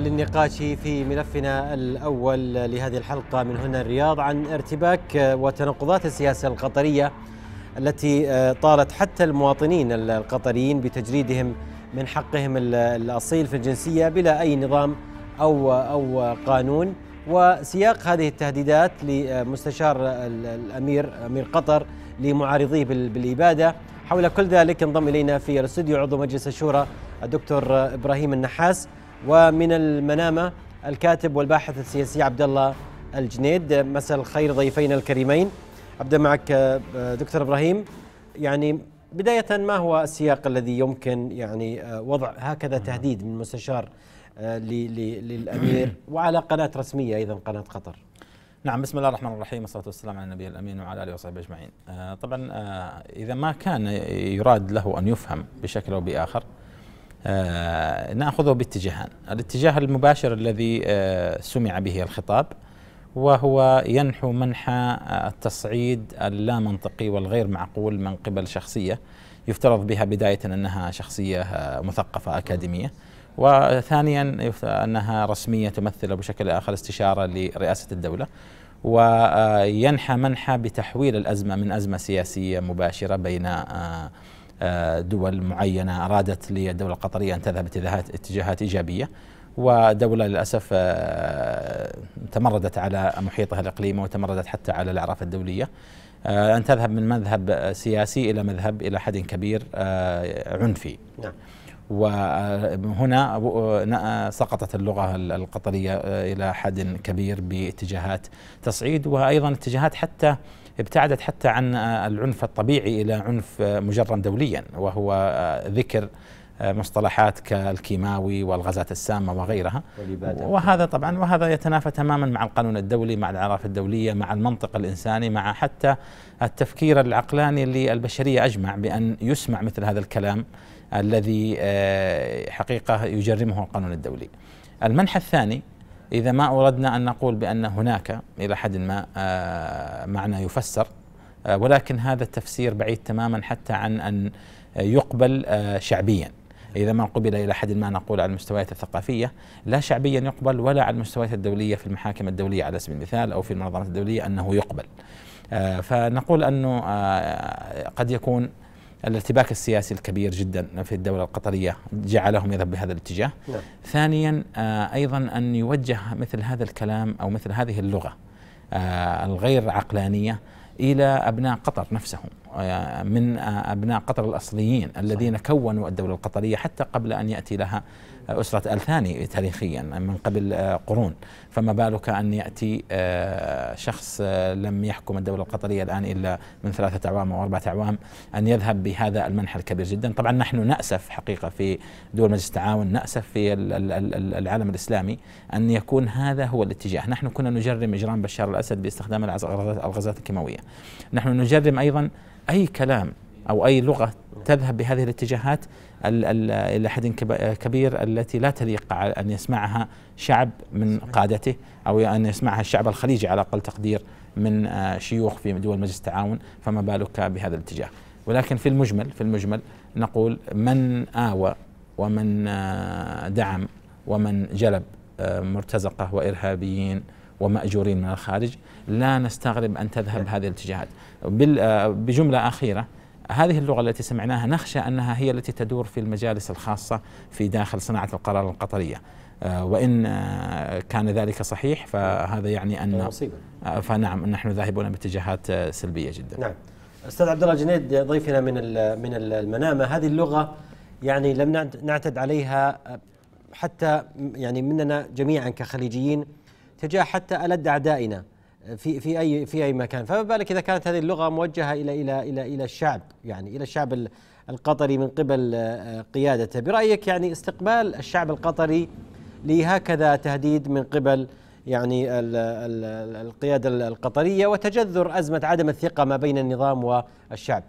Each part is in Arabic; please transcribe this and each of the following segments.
للنقاش في ملفنا الأول لهذه الحلقة من هنا الرياض عن ارتباك وتناقضات السياسة القطرية التي آه، طالت حتى المواطنين القطريين بتجريدهم من حقهم الأصيل في الجنسية بلا أي نظام أو أو قانون وسياق هذه التهديدات لمستشار الأمير أمير قطر لمعارضيه بالإبادة حول كل ذلك انضم إلينا في الاستوديو عضو مجلس الشورى الدكتور إبراهيم النحاس ومن المنامة الكاتب والباحث السياسي عبد الله الجنيد مساء الخير ضيفينا الكريمين أبدأ معك آه، دكتور إبراهيم يعني بداية ما هو السياق الذي يمكن يعني آه، وضع هكذا تهديد من مستشار آه، للأمير وعلى قناة رسمية أيضا قناة قطر نعم بسم الله الرحمن الرحيم والصلاة والسلام على النبي الأمين وعلى آله وصحبه أجمعين طبعا إذا ما كان يراد له أن يفهم بشكل أو بآخر آه، ناخذه باتجاهان الاتجاه المباشر الذي آه، سمع به الخطاب وهو ينحو منحى آه، التصعيد اللامنطقي والغير معقول من قبل شخصيه يفترض بها بدايه انها شخصيه مثقفه اكاديميه وثانيا انها رسميه تمثل بشكل اخر استشاره لرئاسه الدوله وينحى منحى بتحويل الازمه من ازمه سياسيه مباشره بين آه، دول معينه ارادت للدوله القطريه ان تذهب اتجاهات ايجابيه ودوله للاسف آه، تمردت على محيطها الاقليمي وتمردت حتى على الاعراف الدوليه آه، ان تذهب من مذهب سياسي الى مذهب الى حد كبير عنفي نعم. وهنا سقطت اللغة القطرية إلى حد كبير باتجاهات تصعيد وأيضا اتجاهات حتى ابتعدت حتى عن العنف الطبيعي الى عنف مجرم دوليا وهو ذكر مصطلحات كالكيماوي والغازات السامه وغيرها وهذا طبعا وهذا يتنافى تماما مع القانون الدولي مع الاعراف الدوليه مع المنطق الانساني مع حتى التفكير العقلاني للبشريه اجمع بان يسمع مثل هذا الكلام الذي آه، حقيقه يجرمه القانون الدولي. المنح الثاني إذا ما أردنا أن نقول بأن هناك إلى حد ما آه، معنى يفسر آه، ولكن هذا التفسير بعيد تماما حتى عن أن يقبل آه، شعبيا إذا ما قبل إلى حد ما نقول على المستويات الثقافية لا شعبيا يقبل ولا على المستويات الدولية في المحاكم الدولية على سبيل المثال أو في المنظمات الدولية أنه يقبل فنقول أنه قد يكون الارتباك السياسي الكبير جدا في الدولة القطرية جعلهم يذهب بهذا الاتجاه نعم. ثانيا آه، أيضا أن يوجه مثل هذا الكلام أو مثل هذه اللغة آه، الغير عقلانية إلى أبناء قطر نفسهم آه، من أبناء قطر الأصليين الذين صحيح. كونوا الدولة القطرية حتى قبل أن يأتي لها أسرة آل ثاني تاريخيا يعني من قبل آه، قرون فما بالك أن يأتي آه، شخص آه، لم يحكم الدولة القطرية الآن إلا من ثلاثة أعوام أو أربعة أعوام أن يذهب بهذا المنحى الكبير جدا طبعا نحن نأسف حقيقة في دول مجلس التعاون نأسف في العالم الإسلامي أن يكون هذا هو الاتجاه نحن كنا نجرم إجرام بشار الأسد باستخدام الغازات الكيماوية نحن نجرم أيضا أي كلام أو أي لغة تذهب بهذه الاتجاهات إلى حد كبير التي لا تليق أن يسمعها شعب من قادته أو أن يسمعها الشعب الخليجي على أقل تقدير من آه، شيوخ في دول مجلس التعاون فما بالك بهذا الاتجاه ولكن في المجمل في المجمل نقول من آوى ومن آه، دعم ومن جلب آه، مرتزقة وإرهابيين ومأجورين من الخارج لا نستغرب أن تذهب هذه الاتجاهات بجملة أخيرة هذه اللغة التي سمعناها نخشى أنها هي التي تدور في المجالس الخاصة في داخل صناعة القرار القطرية آه، وإن آه، كان ذلك صحيح فهذا يعني أن آه، فنعم نحن ذاهبون باتجاهات سلبية جدا نعم أستاذ عبد الله جنيد ضيفنا من من المنامة هذه اللغة يعني لم نعتد عليها حتى يعني مننا جميعا كخليجيين تجاه حتى ألد أعدائنا في في اي في اي مكان فما بالك اذا كانت هذه اللغه موجهه الى الى الى الى الشعب يعني الى الشعب القطري من قبل آه، قيادته برايك يعني استقبال الشعب القطري لهكذا تهديد من قبل يعني القياده القطريه وتجذر ازمه عدم الثقه ما بين النظام والشعب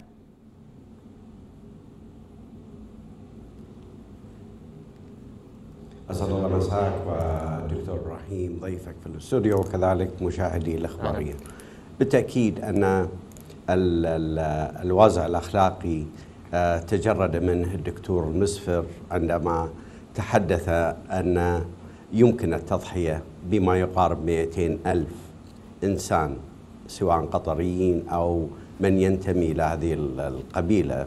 اسعد الله مساك ودكتور ابراهيم ضيفك في الاستوديو وكذلك مشاهدي الاخباريه. نعم. بالتاكيد ان الوازع الاخلاقي آه، تجرد منه الدكتور المسفر عندما تحدث ان يمكن التضحيه بما يقارب 200 الف انسان سواء قطريين او من ينتمي الى هذه القبيله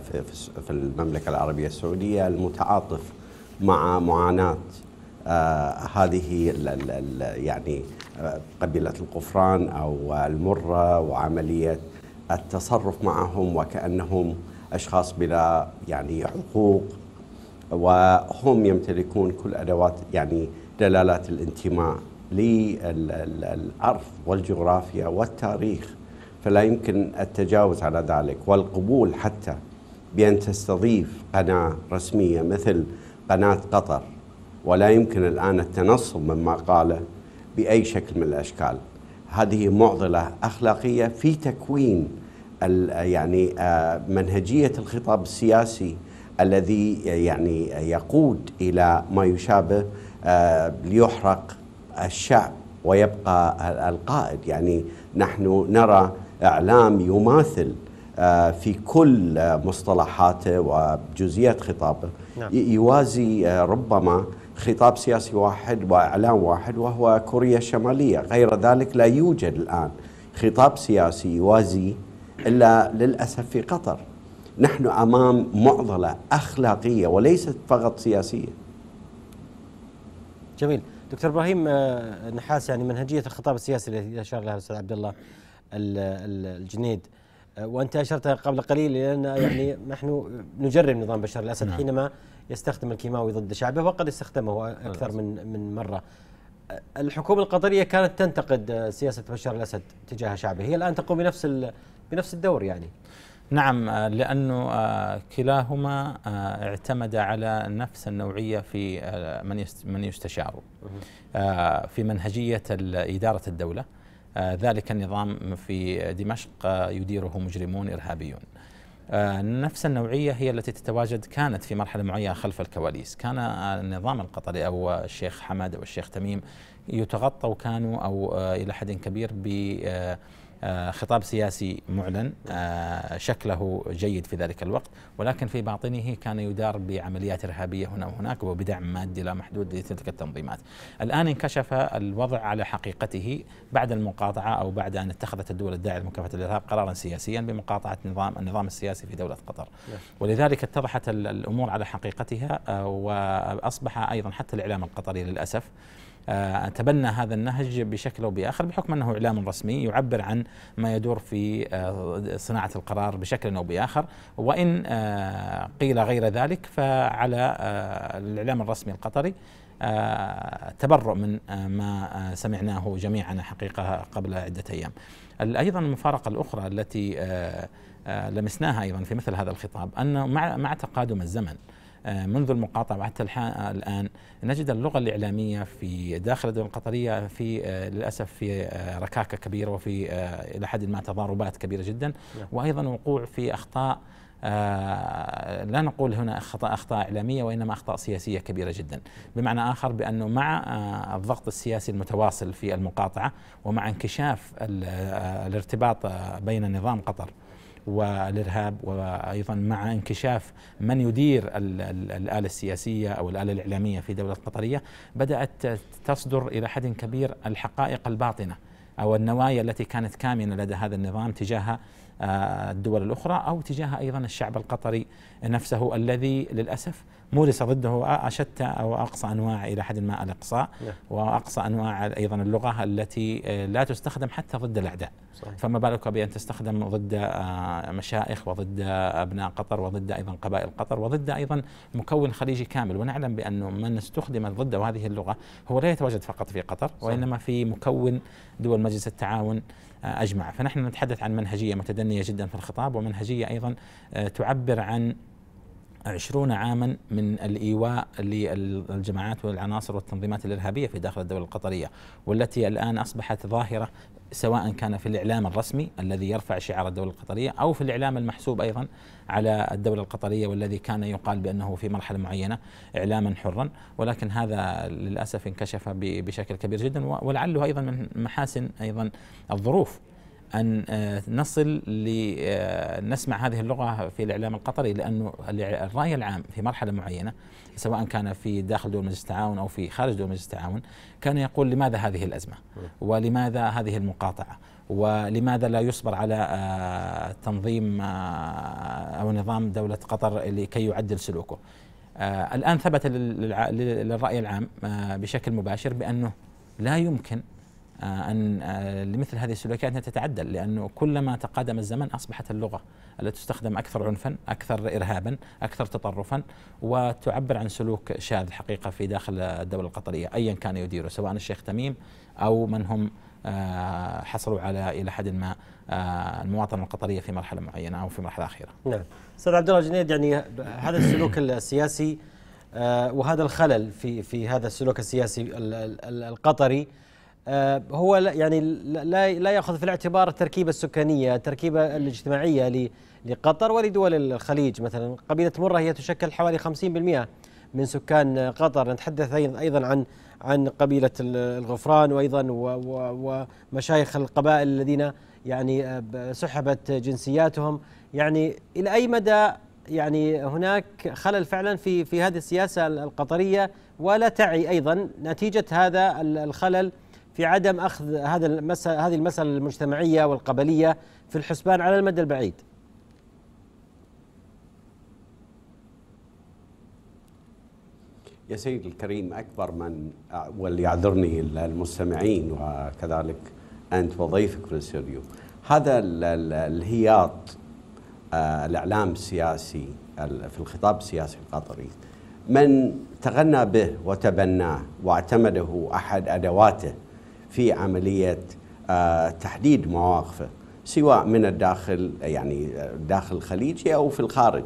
في المملكه العربيه السعوديه المتعاطف مع معاناه آه، هذه ال ال يعني آه، قبيلة القفران أو المرة وعملية التصرف معهم وكأنهم أشخاص بلا يعني حقوق وهم يمتلكون كل أدوات يعني دلالات الانتماء للعرف والجغرافيا والتاريخ فلا يمكن التجاوز على ذلك والقبول حتى بأن تستضيف قناة رسمية مثل قناة قطر ولا يمكن الآن التنصل مما قاله بأي شكل من الأشكال هذه معضلة أخلاقية في تكوين يعني آه، منهجية الخطاب السياسي الذي آه، يعني آه، يقود إلى ما يشابه ليحرق الشعب ويبقى القائد يعني نحن نرى إعلام يماثل في كل مصطلحاته وجزئيات خطابه نعم. يوازي ربما خطاب سياسي واحد واعلام واحد وهو كوريا الشماليه، غير ذلك لا يوجد الان خطاب سياسي يوازي الا للاسف في قطر. نحن امام معضله اخلاقيه وليست فقط سياسيه. جميل، دكتور ابراهيم آه، نحاس يعني منهجيه الخطاب السياسي التي اشار لها الاستاذ عبد الله الجنيد آه، وانت اشرت قبل قليل الى ان يعني نحن نجرب نظام بشار الاسد نعم. حينما يستخدم الكيماوي ضد شعبه وقد استخدمه نعم، اكثر نعم. من من مره الحكومه القطريه كانت تنتقد سياسه بشار الاسد تجاه شعبه هي الان تقوم بنفس بنفس الدور يعني نعم لانه كلاهما اعتمد على نفس النوعيه في من من يستشار في منهجيه اداره الدوله ذلك النظام في دمشق يديره مجرمون ارهابيون آه، نفس النوعية هي التي تتواجد كانت في مرحلة معينة خلف الكواليس كان آه، النظام القطري أو الشيخ حمد أو الشيخ تميم يتغطوا كانوا أو آه، إلى حد كبير ب آه، خطاب سياسي معلن آه، شكله جيد في ذلك الوقت ولكن في باطنه كان يدار بعمليات إرهابية هنا وهناك وبدعم مادي لا محدود لتلك التنظيمات الآن انكشف الوضع على حقيقته بعد المقاطعة أو بعد أن اتخذت الدول الداعية لمكافحة الإرهاب قرارا سياسيا بمقاطعة نظام النظام السياسي في دولة قطر نعم. ولذلك اتضحت الأمور على حقيقتها آه، وأصبح أيضا حتى الإعلام القطري للأسف آه، تبنى هذا النهج بشكل او باخر بحكم انه اعلام رسمي يعبر عن ما يدور في آه، صناعه القرار بشكل او باخر وان آه، قيل غير ذلك فعلى الاعلام الرسمي القطري تبرؤ من ما سمعناه جميعنا حقيقه قبل عده ايام. ايضا المفارقه الاخرى التي لمسناها ايضا في مثل هذا الخطاب انه مع تقادم الزمن آه، منذ المقاطعة وحتى آه، الآن نجد اللغة الإعلامية في داخل الدول القطرية في آه، للأسف في ركاكة كبيرة وفي إلى حد ما تضاربات كبيرة جدا نعم. وأيضا وقوع في أخطاء لا نقول هنا خطأ أخطاء إعلامية وإنما أخطاء سياسية كبيرة جدا بمعنى آخر بأنه مع الضغط السياسي المتواصل في المقاطعة ومع انكشاف الارتباط بين نظام قطر والارهاب وايضا مع انكشاف من يدير الاله السياسيه او الاله الاعلاميه في دوله قطريه بدات تصدر الى حد كبير الحقائق الباطنه او النوايا التي كانت كامنه لدى هذا النظام تجاه آه، الدول الاخرى او تجاه ايضا الشعب القطري نفسه الذي للاسف مورس ضده اشتى او اقصى انواع الى حد ما الاقصاء نعم. واقصى انواع ايضا اللغه التي آه، لا تستخدم حتى ضد الاعداء صحيح. فما بالك بان تستخدم ضد آه، مشائخ وضد ابناء قطر وضد ايضا قبائل قطر وضد ايضا مكون خليجي كامل ونعلم بانه من استخدم ضده هذه اللغه هو لا يتواجد فقط في قطر صحيح. وانما في مكون دول مجلس التعاون آه، اجمع فنحن نتحدث عن منهجيه متدنيه جدا في الخطاب ومنهجيه ايضا تعبر عن عشرون عاما من الإيواء للجماعات والعناصر والتنظيمات الإرهابية في داخل الدولة القطرية والتي الآن أصبحت ظاهرة سواء كان في الإعلام الرسمي الذي يرفع شعار الدولة القطرية أو في الإعلام المحسوب أيضا على الدولة القطرية والذي كان يقال بأنه في مرحلة معينة إعلاما حرا ولكن هذا للأسف انكشف بشكل كبير جدا ولعله أيضا من محاسن أيضا الظروف أن آه، نصل لنسمع آه، هذه اللغة في الإعلام القطري لأنه الرأي العام في مرحلة معينة سواء كان في داخل دول مجلس التعاون أو في خارج دول مجلس التعاون كان يقول لماذا هذه الأزمة ولماذا هذه المقاطعة ولماذا لا يصبر على آه، تنظيم أو نظام دولة قطر لكي يعدل سلوكه الآن ثبت للرأي العام بشكل مباشر بأنه لا يمكن آه، أن آه، لمثل هذه السلوكيات تتعدل لأنه كلما تقادم الزمن أصبحت اللغة التي تستخدم أكثر عنفا أكثر إرهابا أكثر تطرفا وتعبر عن سلوك شاذ الحقيقة في داخل الدولة القطرية أيا كان يديره سواء الشيخ تميم أو من هم آه، حصلوا على إلى حد ما المواطنة القطرية في مرحلة معينة أو في مرحلة أخيرة نعم أستاذ عبد الله جنيد يعني هذا السلوك السياسي وهذا الخلل في في هذا السلوك السياسي القطري آه، هو يعني لا لا ياخذ في الاعتبار التركيبه السكانيه، التركيبه الاجتماعيه لقطر ولدول الخليج مثلا، قبيله مره هي تشكل حوالي 50% من سكان قطر، نتحدث ايضا عن عن قبيله الغفران وايضا ومشايخ القبائل الذين يعني آه، سحبت جنسياتهم، يعني الى اي مدى يعني هناك خلل فعلا في في هذه السياسه القطريه ولا تعي ايضا نتيجه هذا الخلل في عدم اخذ هذا المسألة هذه المساله المجتمعيه والقبليه في الحسبان على المدى البعيد؟ يا سيدي الكريم أكبر من وليعذرني المستمعين وكذلك أنت وضيفك في الاستوديو هذا الهياط آه، الإعلام السياسي في الخطاب السياسي القطري من تغنى به وتبناه واعتمده أحد أدواته في عملية آه، تحديد مواقفه سواء من الداخل يعني آه، داخل الخليج أو في الخارج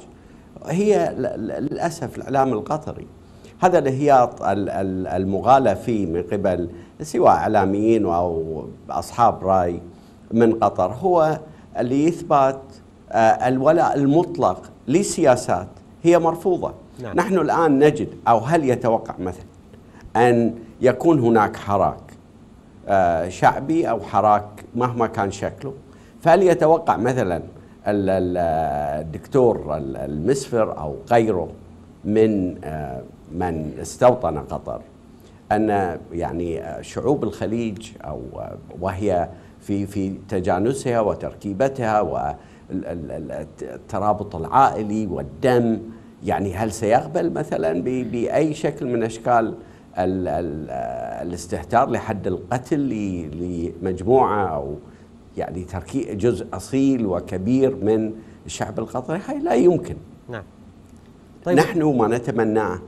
هي للأسف الإعلام القطري هذا الهياط المغالى فيه من قبل سواء إعلاميين أو أصحاب رأي من قطر هو لإثبات آه، الولاء المطلق لسياسات هي مرفوضة نعم. نحن الآن نجد أو هل يتوقع مثلا أن يكون هناك حراك آه، شعبي أو حراك مهما كان شكله فهل يتوقع مثلا آه، الدكتور المسفر أو غيره من آه، من استوطن قطر أن يعني شعوب الخليج أو وهي في في تجانسها وتركيبتها والترابط العائلي والدم يعني هل سيقبل مثلا بأي شكل من أشكال ال الـ الاستهتار لحد القتل لمجموعه او يعني تركي جزء اصيل وكبير من الشعب القطري هاي لا يمكن نعم طيب. نحن ما نتمناه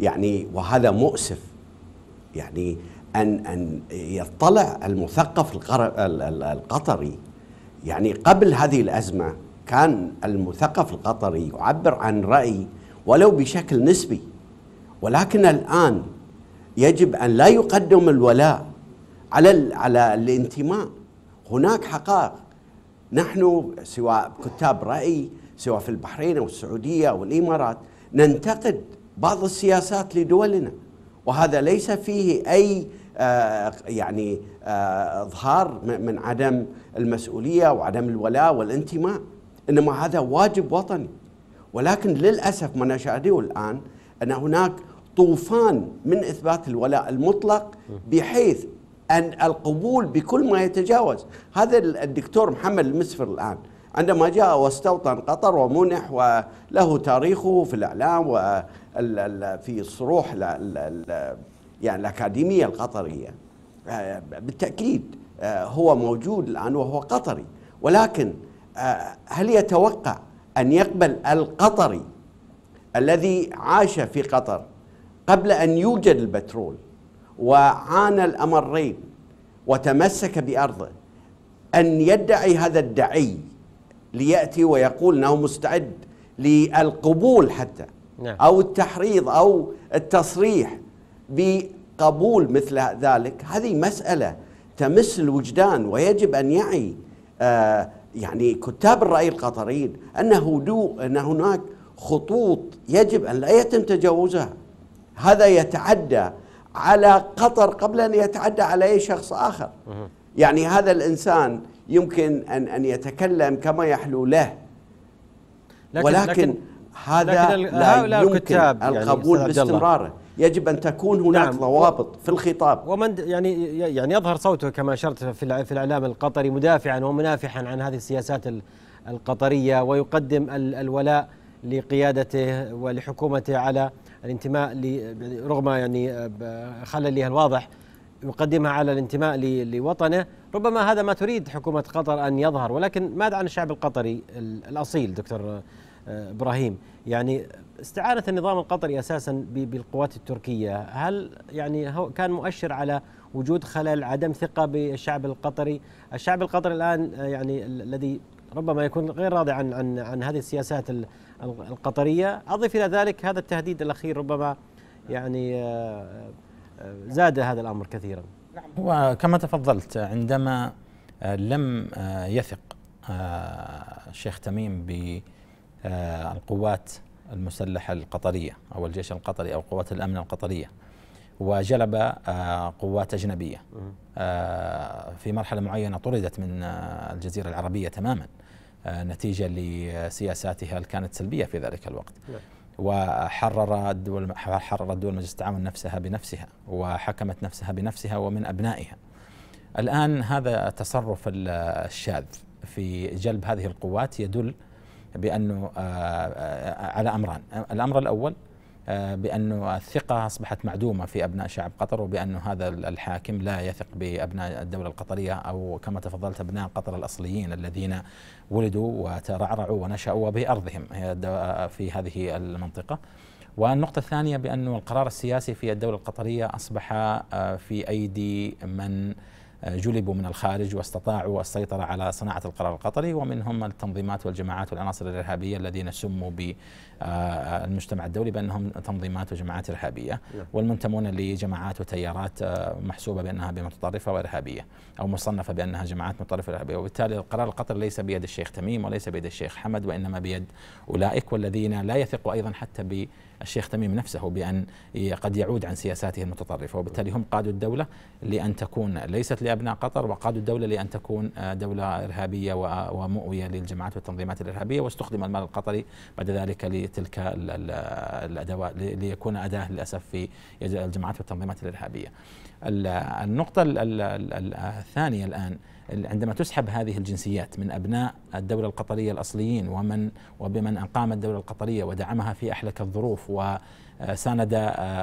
يعني وهذا مؤسف يعني ان ان يطلع المثقف القطري يعني قبل هذه الازمه كان المثقف القطري يعبر عن راي ولو بشكل نسبي ولكن الان يجب ان لا يقدم الولاء على على الانتماء هناك حقائق نحن سواء كتاب راي سواء في البحرين او السعوديه او الامارات ننتقد بعض السياسات لدولنا وهذا ليس فيه اي آه يعني آه اظهار من عدم المسؤوليه وعدم الولاء والانتماء انما هذا واجب وطني ولكن للاسف ما نشاهده الان ان هناك طوفان من إثبات الولاء المطلق بحيث أن القبول بكل ما يتجاوز هذا الدكتور محمد المسفر الآن عندما جاء واستوطن قطر ومنح وله تاريخه في الإعلام وفي الصروح يعني الأكاديمية القطرية آه، بالتأكيد آه، هو موجود الآن وهو قطري ولكن آه، هل يتوقع أن يقبل القطري الذي عاش في قطر قبل أن يوجد البترول وعانى الأمرين وتمسك بأرضه أن يدعي هذا الدعي ليأتي ويقول أنه مستعد للقبول حتى نعم. أو التحريض أو التصريح بقبول مثل ذلك هذه مسألة تمس الوجدان ويجب أن يعي آه، يعني كتاب الرأي القطريين أن هدوء أن هناك خطوط يجب أن لا يتم تجاوزها هذا يتعدى على قطر قبل أن يتعدى على أي شخص آخر يعني هذا الإنسان يمكن أن أن يتكلم كما يحلو له لكن ولكن لكن هذا لكن لا يمكن يعني القبول يعني باستمراره يجب ان تكون هناك نعم. ضوابط في الخطاب ومن يعني يعني يظهر صوته كما اشرت في في الاعلام القطري مدافعا ومنافحا عن هذه السياسات القطريه ويقدم الولاء لقيادته ولحكومته على الانتماء رغم يعني آه، خللها الواضح يقدمها على الانتماء لوطنه ربما هذا ما تريد حكومة قطر أن يظهر ولكن ماذا عن الشعب القطري الأصيل دكتور آه، إبراهيم يعني استعانة النظام القطري أساسا بالقوات التركية هل يعني كان مؤشر على وجود خلل عدم ثقة بالشعب القطري الشعب القطري الآن آه، يعني الذي ربما يكون غير راضي عن عن عن هذه السياسات القطريه، اضف الى ذلك هذا التهديد الاخير ربما يعني آه، آه، زاد هذا الامر كثيرا. نعم هو كما تفضلت عندما آه، لم يثق الشيخ تميم بالقوات المسلحه القطريه او الجيش القطري او قوات الامن القطريه وجلب آه، قوات أجنبية آه، في مرحلة معينة طردت من آه، الجزيرة العربية تماما نتيجة لسياساتها اللي كانت سلبية في ذلك الوقت نعم. وحرر الدول حررت دول مجلس التعاون نفسها بنفسها وحكمت نفسها بنفسها ومن أبنائها الآن هذا التصرف الشاذ في جلب هذه القوات يدل بأنه على أمران الأمر الأول آه، بأن الثقة أصبحت معدومة في أبناء شعب قطر وبأن هذا الحاكم لا يثق بأبناء الدولة القطرية أو كما تفضلت أبناء قطر الأصليين الذين ولدوا وترعرعوا ونشأوا بأرضهم في هذه المنطقة والنقطة الثانية بأن القرار السياسي في الدولة القطرية أصبح آه، في أيدي من جلبوا من الخارج واستطاعوا السيطرة على صناعة القرار القطري ومنهم التنظيمات والجماعات والعناصر الإرهابية الذين سموا بالمجتمع الدولي بأنهم تنظيمات وجماعات إرهابية نعم. والمنتمون لجماعات وتيارات آه، محسوبة بأنها متطرفة وإرهابية أو مصنفة بأنها جماعات متطرفة وإرهابية وبالتالي القرار القطري ليس بيد الشيخ تميم وليس بيد الشيخ حمد وإنما بيد أولئك والذين لا يثقوا أيضا حتى ب الشيخ تميم نفسه بأن قد يعود عن سياساته المتطرفة وبالتالي هم قادوا الدولة لأن تكون ليست لأبناء قطر وقادوا الدولة لأن تكون دولة إرهابية ومؤوية للجماعات والتنظيمات الإرهابية واستخدم المال القطري بعد ذلك لتلك الأدوات ليكون أداة للأسف في الجماعات والتنظيمات الإرهابية النقطة الثانية الآن عندما تسحب هذه الجنسيات من ابناء الدوله القطريه الاصليين ومن وبمن اقام الدوله القطريه ودعمها في احلك الظروف و ساند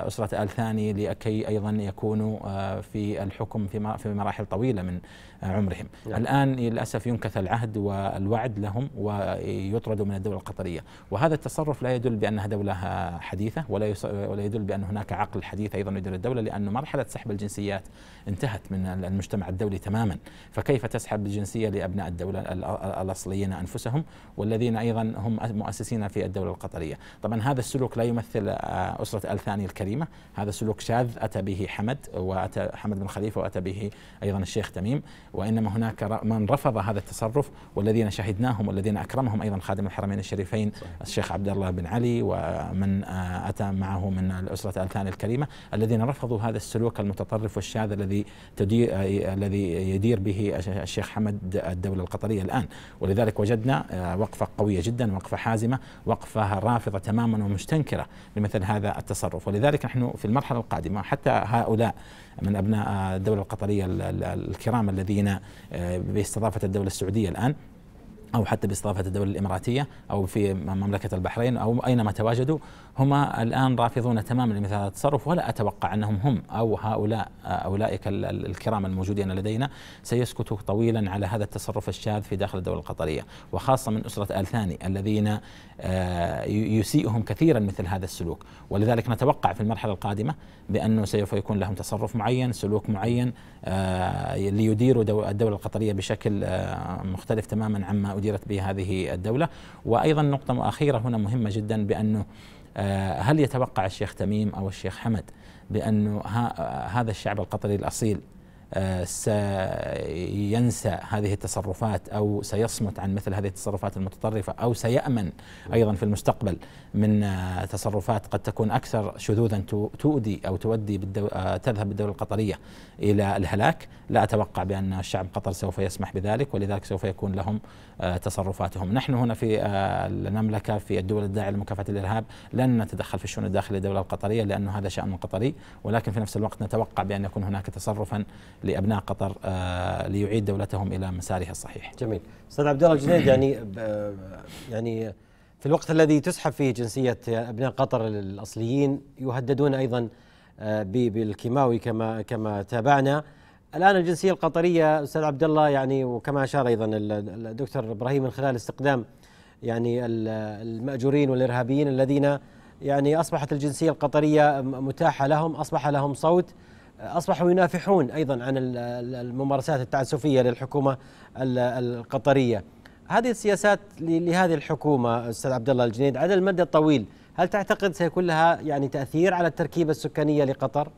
أسرة آل ثاني لكي أيضا يكونوا آه، في الحكم في مراحل طويلة من آه، عمرهم نعم. الآن للأسف ينكث العهد والوعد لهم ويطردوا من الدولة القطرية وهذا التصرف لا يدل بأنها دولة آه، حديثة ولا ولا يدل بأن هناك عقل حديث أيضا يدير الدولة لأن مرحلة سحب الجنسيات انتهت من المجتمع الدولي تماما فكيف تسحب الجنسية لأبناء الدولة الأصليين أنفسهم والذين أيضا هم مؤسسين في الدولة القطرية طبعا هذا السلوك لا يمثل أسرة آل ثاني الكريمة هذا سلوك شاذ أتى به حمد وأتى حمد بن خليفة وأتى به أيضا الشيخ تميم وإنما هناك من رفض هذا التصرف والذين شهدناهم والذين أكرمهم أيضا خادم الحرمين الشريفين صحيح. الشيخ عبد الله بن علي ومن آه، أتى معه من الأسرة آل ثاني الكريمة الذين رفضوا هذا السلوك المتطرف والشاذ الذي تدير آه، الذي يدير به الشيخ حمد الدولة القطرية الآن ولذلك وجدنا آه، وقفة قوية جدا وقفة حازمة وقفة رافضة تماما ومستنكرة لمثل هذا هذا التصرف ولذلك نحن في المرحلة القادمة حتى هؤلاء من أبناء الدولة القطرية الكرام الذين آه، باستضافة الدولة السعودية الآن أو حتى باستضافة الدولة الإماراتية أو في مملكة البحرين أو أينما تواجدوا هم الآن رافضون تماما لمثل هذا التصرف ولا أتوقع أنهم هم أو هؤلاء أولئك الكرام الموجودين لدينا سيسكتوا طويلا على هذا التصرف الشاذ في داخل الدولة القطرية وخاصة من أسرة آل ثاني الذين آه، يسيئهم كثيرا مثل هذا السلوك ولذلك نتوقع في المرحلة القادمة بأنه سوف يكون لهم تصرف معين سلوك معين آه، ليديروا الدولة القطرية بشكل آه، مختلف تماما عما أديرت به هذه الدولة وأيضا نقطة أخيرة هنا مهمة جدا بأنه آه، هل يتوقع الشيخ تميم أو الشيخ حمد بأن آه، هذا الشعب القطري الأصيل آه، سينسى هذه التصرفات او سيصمت عن مثل هذه التصرفات المتطرفه او سيامن ايضا في المستقبل من تصرفات قد تكون اكثر شذوذا تؤدي او تودي بالدو... تذهب الدوله القطريه الى الهلاك، لا اتوقع بان الشعب قطر سوف يسمح بذلك ولذلك سوف يكون لهم آه، تصرفاتهم نحن هنا في آه، المملكة في الدول الداعية لمكافحة الإرهاب لن نتدخل في الشؤون الداخلية للدولة القطرية لأنه هذا شأن قطري ولكن في نفس الوقت نتوقع بأن يكون هناك تصرفا لأبناء قطر آه، ليعيد دولتهم إلى مسارها الصحيح جميل أستاذ عبد الله الجنيد يعني يعني في الوقت الذي تسحب فيه جنسية أبناء قطر الأصليين يهددون أيضا بالكيماوي كما كما تابعنا الان الجنسيه القطريه استاذ عبد الله يعني وكما اشار ايضا الدكتور ابراهيم من خلال استقدام يعني الماجورين والارهابيين الذين يعني اصبحت الجنسيه القطريه متاحه لهم اصبح لهم صوت اصبحوا ينافحون ايضا عن الممارسات التعسفيه للحكومه القطريه. هذه السياسات لهذه الحكومه استاذ عبد الله الجنيد على المدى الطويل هل تعتقد سيكون لها يعني تاثير على التركيبه السكانيه لقطر؟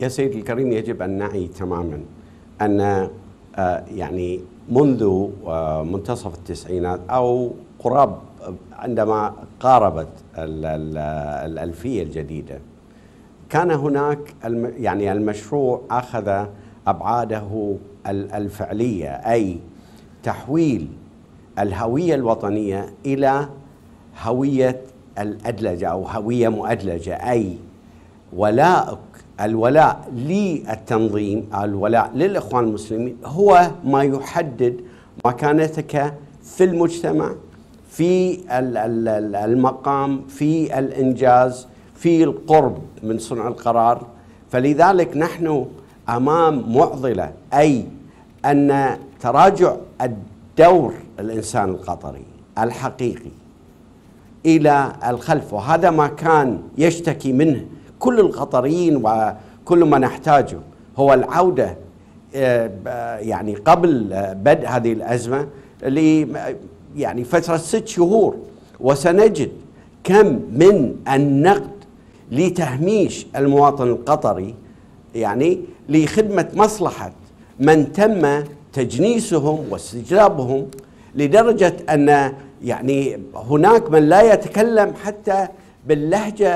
يا سيدي الكريم يجب أن نعي تماما أن آه، يعني منذ آه، منتصف التسعينات أو قراب عندما قاربت الألفية الجديدة كان هناك يعني المشروع أخذ أبعاده الفعلية أي تحويل الهوية الوطنية إلى هوية الأدلجة أو هوية مؤدلجة أي ولاء الولاء للتنظيم الولاء للإخوان المسلمين هو ما يحدد مكانتك في المجتمع في المقام في الإنجاز في القرب من صنع القرار فلذلك نحن أمام معضلة أي أن تراجع الدور الإنسان القطري الحقيقي إلى الخلف وهذا ما كان يشتكي منه كل القطريين وكل ما نحتاجه هو العوده آه، يعني قبل آه، بدء هذه الازمه ل يعني فتره ست شهور وسنجد كم من النقد لتهميش المواطن القطري يعني لخدمه مصلحه من تم تجنيسهم واستجلابهم لدرجه ان يعني هناك من لا يتكلم حتى باللهجة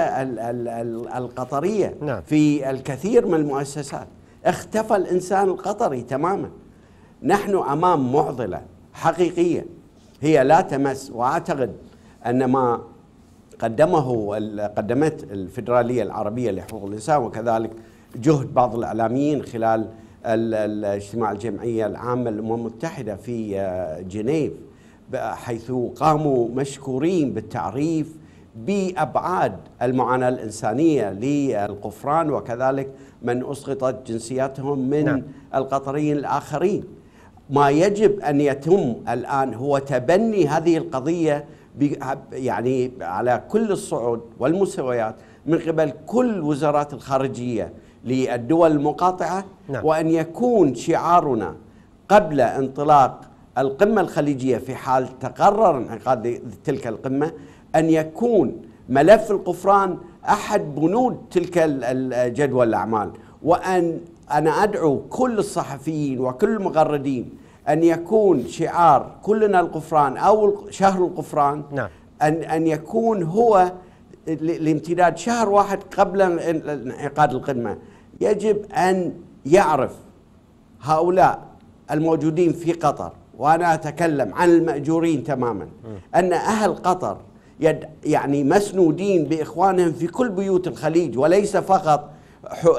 القطرية نعم. في الكثير من المؤسسات اختفى الإنسان القطري تماما نحن أمام معضلة حقيقية هي لا تمس وأعتقد أن ما قدمه قدمت الفدرالية العربية لحقوق الإنسان وكذلك جهد بعض الإعلاميين خلال الاجتماع الجمعية العامة للأمم المتحدة في آه، جنيف حيث قاموا مشكورين بالتعريف بابعاد المعاناه الانسانيه للقفران وكذلك من اسقطت جنسياتهم من نعم. القطريين الاخرين. ما يجب ان يتم الان هو تبني هذه القضيه يعني على كل الصعود والمستويات من قبل كل وزارات الخارجيه للدول المقاطعه نعم. وان يكون شعارنا قبل انطلاق القمه الخليجيه في حال تقرر انعقاد تلك القمه أن يكون ملف القفران أحد بنود تلك جدول الأعمال وأن أنا أدعو كل الصحفيين وكل المغردين أن يكون شعار كلنا القفران أو شهر القفران نعم. أن أن يكون هو لامتداد شهر واحد قبل انعقاد القمة يجب أن يعرف هؤلاء الموجودين في قطر وأنا أتكلم عن المأجورين تماما أن أهل قطر يعني مسنودين باخوانهم في كل بيوت الخليج وليس فقط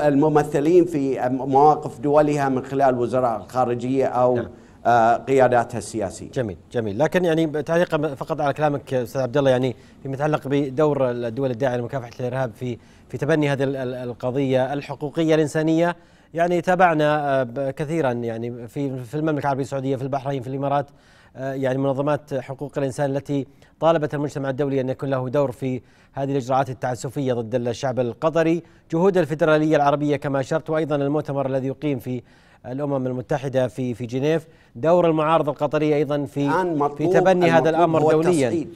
الممثلين في مواقف دولها من خلال وزراء الخارجيه او نعم. آه، قياداتها السياسيه. جميل جميل، لكن يعني تعليقا فقط على كلامك استاذ عبد الله يعني فيما يتعلق بدور الدول الداعمه لمكافحه الارهاب في في تبني هذه القضيه الحقوقيه الانسانيه يعني تابعنا آه، كثيرا يعني في في المملكه العربيه السعوديه في البحرين في الامارات آه، يعني منظمات حقوق الإنسان التي طالبت المجتمع الدولي أن يكون له دور في هذه الإجراءات التعسفية ضد الشعب القطري جهود الفدرالية العربية كما أشرت وأيضا المؤتمر الذي يقيم في الامم المتحده في في جنيف دور المعارضه القطريه ايضا في في تبني هذا الامر دوليا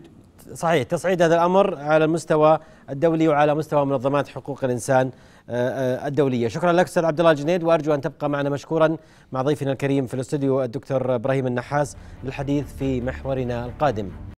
صحيح تصعيد هذا الامر على المستوى الدولي وعلى مستوى منظمات حقوق الانسان آه، آه، الدوليه شكرا لك استاذ عبد الله الجنيد وارجو ان تبقى معنا مشكورا مع ضيفنا الكريم في الاستوديو الدكتور ابراهيم النحاس للحديث في محورنا القادم